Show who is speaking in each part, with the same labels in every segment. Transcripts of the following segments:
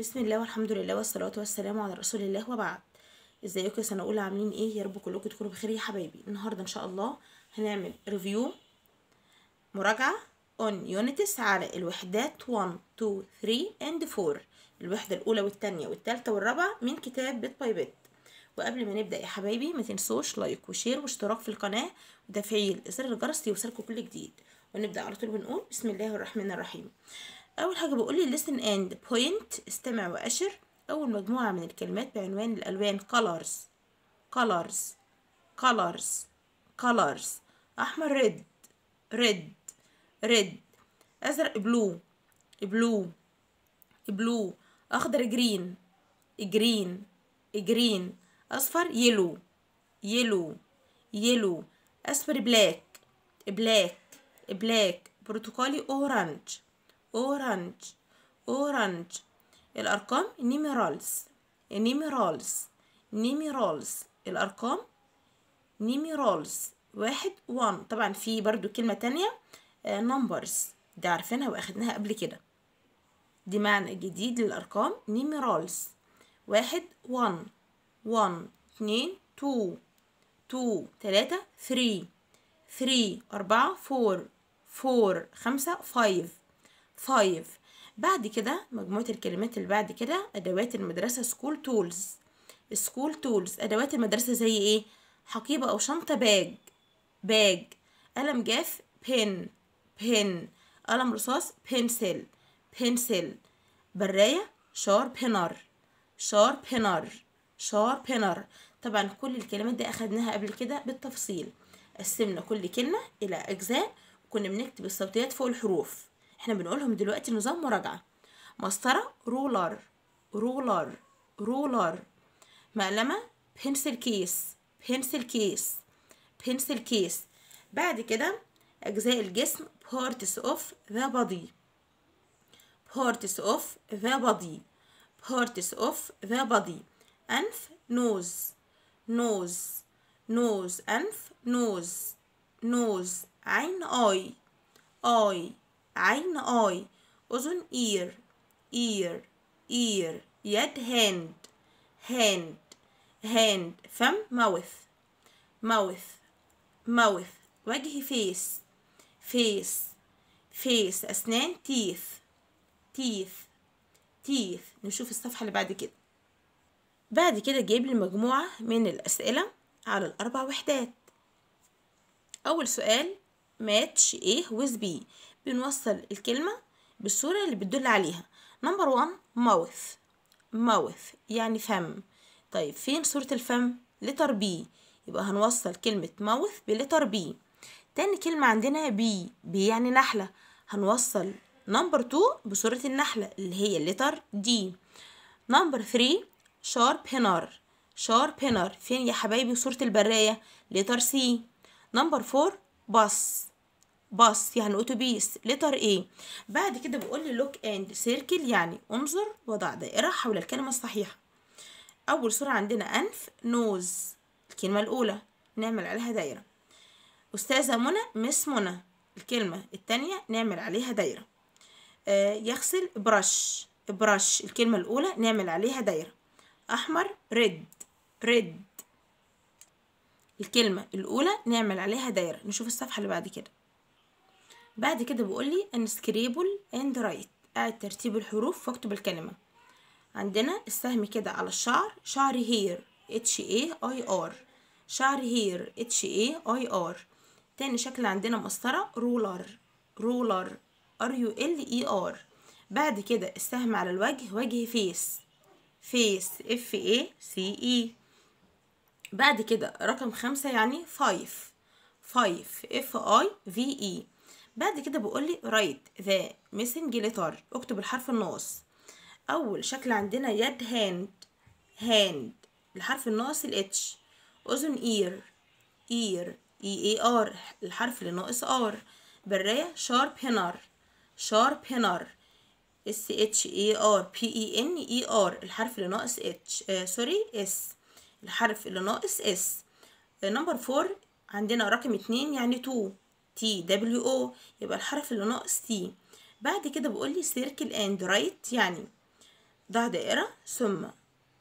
Speaker 1: بسم الله والحمد لله والصلاة والسلام على رسول الله وبعد ازيكم يا سنة اولى عاملين ايه يا رب كلكم تكونوا بخير يا حبايبي النهارده ان شاء الله هنعمل ريفيو مراجعة اون يونتس على الوحدات 1 2 3 اند 4 الوحدة الاولى والثانية والثالثة والرابعة من كتاب بيت باي بيت وقبل ما نبدا يا حبايبي ما تنسوش لايك وشير واشتراك في القناة وتفعيل زر الجرس ليوصلكم كل جديد ونبدا على طول بنقول بسم الله الرحمن الرحيم اول حاجه بقول لي listen and point استمع واشر اول مجموعه من الكلمات بعنوان الالوان colors colors colors colors احمر red red red ازرق blue blue blue اخضر green green green اصفر yellow yellow yellow اصفر black black black برتقالي orange أورانج أورانج الأرقام نيميرالز نيميرالز نيميرالز الأرقام نيميرالز واحد وان طبعا في برضو كلمة تانية نمبرز آه، دي عارفينها واخدناها قبل كده دي معنى جديد للأرقام نيميرالز واحد وان وان اتنين تو تو تلاتة ثري ثري أربعة فور فور خمسة فايف فايف طيب، بعد كده مجموعة الكلمات اللي بعد كده أدوات المدرسة سكول تولز سكول تولز أدوات المدرسة زي إيه؟ حقيبة أو شنطة باج باج قلم جاف بين بين قلم رصاص بنسل بنسل براية شارب هنر شارب شارب طبعا كل الكلمات دي أخدناها قبل كده بالتفصيل قسمنا كل كلمة إلى أجزاء وكنا بنكتب الصوتيات فوق الحروف احنا بنقولهم دلوقتي نظام مراجعة مسطرة رولر رولر رولر مقلمة بنسل كيس بنسل كيس بنسل كيس بعد كده أجزاء الجسم parts of ذا body parts of ذا body parts of ذا body أنف نوز نوز نوز أنف نوز نوز عين اي اي عين اي اذن ear ear ear يد hand hand hand فم mouth mouth mouth وجه face face face أسنان teeth teeth teeth نشوف الصفحة اللي بعد كده بعد كده جايب لي مجموعة من الأسئلة على الأربع وحدات أول سؤال match A with B بنوصل الكلمة بالصورة اللي بتدل عليها نمبر وان ماوث ماوث يعني فم طيب فين صورة الفم لتر بي يبقى هنوصل كلمة ماوث بلتر بي تاني كلمة عندنا بي بي يعني نحلة هنوصل نمبر تو بصورة النحلة اللي هي لتر دي نمبر ثري شارب هنار شارب هنار فين يا حبايبي صورة البراية لتر سي نمبر فور باص باص يعني اتوبيس لتر ايه بعد كده بقول لي لوك اند سيركل يعني انظر وضع دائره حول الكلمه الصحيحه اول صوره عندنا انف نوز الكلمه الاولى نعمل عليها دايره استاذه منى مس منى الكلمه الثانيه نعمل عليها دايره آه يغسل برش برش الكلمه الاولى نعمل عليها دايره احمر ريد ريد الكلمه الاولى نعمل عليها دايره نشوف الصفحه اللي بعد كده بعد كده بيقول لي ان سكريبل اند رايت اعد ترتيب الحروف واكتب الكلمه عندنا السهم كده على الشعر شعر هير اتش اي اي ار شعر هير اتش اي اي ار تاني شكل عندنا مسطره رولر رولر ار يو ال اي ار بعد كده السهم على الوجه وجه فيس فيس اف اي سي اي بعد كده رقم خمسة يعني فايف فايف اف اي في اي بعد كده بقولي write the missing letter اكتب الحرف الناقص اول شكل عندنا يد هاند هاند الحرف الناقص الاتش اذن اير اير اي اي ار الحرف اللي ناقص ار براية شارب هنر شارب هنر اس اتش اي ار بي اي ان اي ار الحرف اللي ناقص اتش سوري اس الحرف اللي ناقص اس نمبر 4 عندنا رقم 2 يعني 2 تي دبليو او يبقى الحرف اللي ناقص تي بعد كده بقول لي سيركل اند رايت يعني ضع دائرة ثم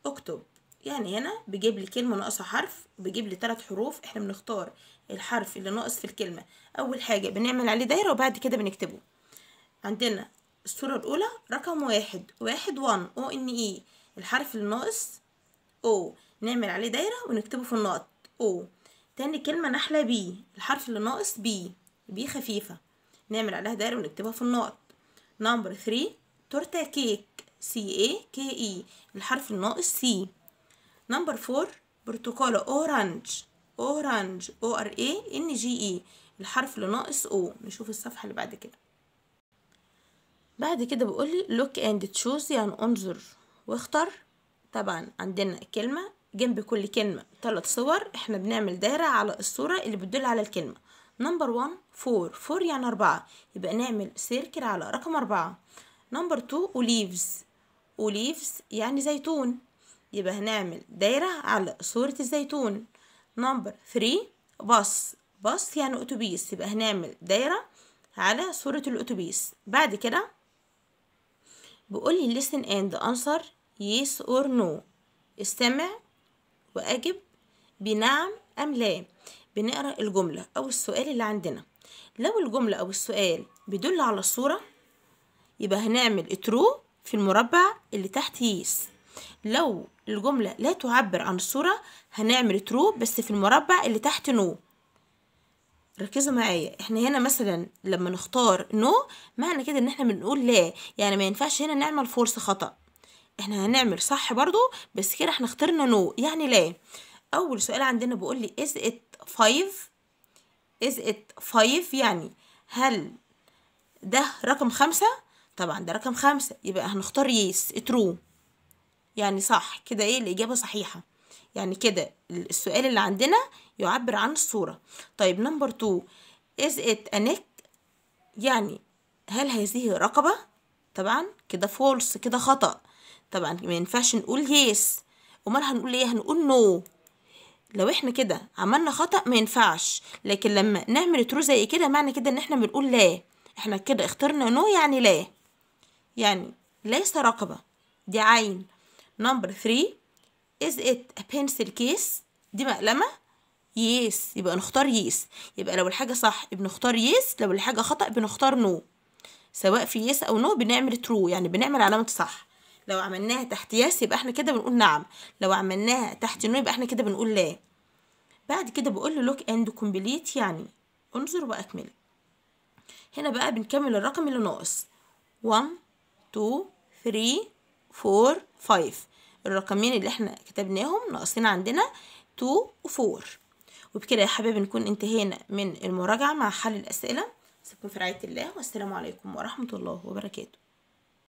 Speaker 1: اكتب يعني هنا بيجيب لي كلمة ناقصة حرف بيجيب لي ثلاث حروف احنا بنختار الحرف اللي ناقص في الكلمة اول حاجة بنعمل عليه دايرة وبعد كده بنكتبه عندنا الصورة الاولى رقم واحد واحد وان او ان اي الحرف اللي ناقص او نعمل عليه دايرة ونكتبه في النقط او تاني كلمة نحلة بي الحرف اللي ناقص بي بي خفيفة نعمل عليها دايرة ونكتبها في النقط نمبر 3 تورتة كيك سي اي كي اي الحرف الناقص سي نمبر 4 برتقالة اورانج اورانج او ار اي ان جي اي الحرف اللي ناقص او نشوف الصفحة اللي بعد كده بعد كده بقولي لوك اند تشوز يعني انظر واختر طبعا عندنا كلمة جنب كل كلمة ثلاث صور احنا بنعمل دايرة على الصورة اللي بتدل على الكلمة نمبر 1 4 4 يعني 4 يبقى نعمل سيركل على رقم 4 نمبر 2 اوليفز اوليفز يعني زيتون يبقى هنعمل دايرة على صورة الزيتون نمبر 3 باص باص يعني اتوبيس يبقى هنعمل دايرة على صورة الاتوبيس بعد كده بقول لي listen and answer yes or no استمع واجب بنعم ام لا بنقرأ الجملة أو السؤال اللي عندنا لو الجملة أو السؤال بيدل على الصورة يبقى هنعمل ترو في المربع اللي تحت يس لو الجملة لا تعبر عن الصورة هنعمل ترو بس في المربع اللي تحت نو ركزوا معايا احنا هنا مثلا لما نختار نو معنى كده ان احنا بنقول لا يعني ما ينفعش هنا نعمل فورس خطأ احنا هنعمل صح برضو بس كده احنا اخترنا نو يعني لا اول سؤال عندنا بيقول لي از ات فايف is it فايف يعني هل ده رقم خمسة طبعا ده رقم خمسة يبقى هنختار يس ترو يعني صح كده ايه الإجابة صحيحة يعني كده السؤال اللي عندنا يعبر عن الصورة طيب نمبر تو is it a neck يعني هل هذه رقبة طبعا كده فولس كده خطأ طبعا ما ينفعش نقول يس امال هنقول ايه هنقول نو no. لو احنا كده عملنا خطأ ما ينفعش لكن لما نعمل ترو زي كده معنى كده ان احنا بنقول لا احنا كده اخترنا نو يعني لا يعني ليس رقبة دي عين نمبر 3 is it a pencil case دي مقلمة يس يبقى نختار يس يبقى لو الحاجة صح بنختار يس لو الحاجة خطأ بنختار نو سواء في يس او نو بنعمل ترو يعني بنعمل علامة صح لو عملناها تحت يس يبقى احنا كده بنقول نعم لو عملناها تحت نو يبقى احنا كده بنقول لا بعد كده بقول له لوك اند كومبليت يعني انظر واكمل هنا بقى بنكمل الرقم اللي ناقص 1 2 3 4 5 الرقمين اللي احنا كتبناهم ناقصين عندنا 2 و 4 وبكده يا حبايبي نكون انتهينا من المراجعة مع حل الأسئلة سيبكم في رعاية الله والسلام عليكم ورحمة الله وبركاته